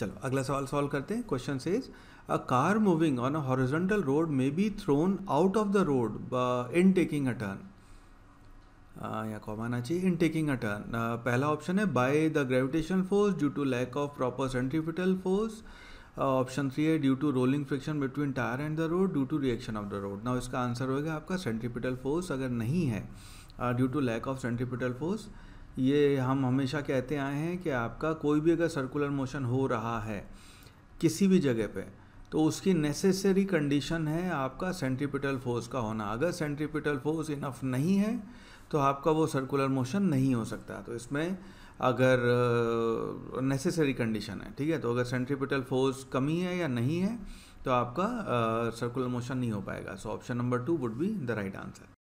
चलो अगला सवाल सॉल्व करते हैं question says a car moving on a horizontal road may be thrown out of the road in taking a turn या कौन आना चाहिए इन टेकिंग अ टर्न पहला ऑप्शन है by the gravitation force due to lack of proper centripetal force option three है due to rolling friction between tyre and the road due to reaction of the road ना इसका answer होगा आपका centripetal force अगर नहीं है due to lack of centripetal force ये हम हमेशा कहते आए हैं कि आपका कोई भी अगर सर्कुलर मोशन हो रहा है किसी भी जगह पे तो उसकी नेसेसरी कंडीशन है आपका सेंट्रीपिटल फोर्स का होना अगर सेंट्रीपिटल फोर्स इनफ नहीं है तो आपका वो सर्कुलर मोशन नहीं हो सकता तो इसमें अगर नेसेसरी uh, कंडीशन है ठीक है तो अगर सेंट्रीपिटल फोर्स कमी है या नहीं है तो आपका सर्कुलर uh, मोशन नहीं हो पाएगा so option number two would be the right answer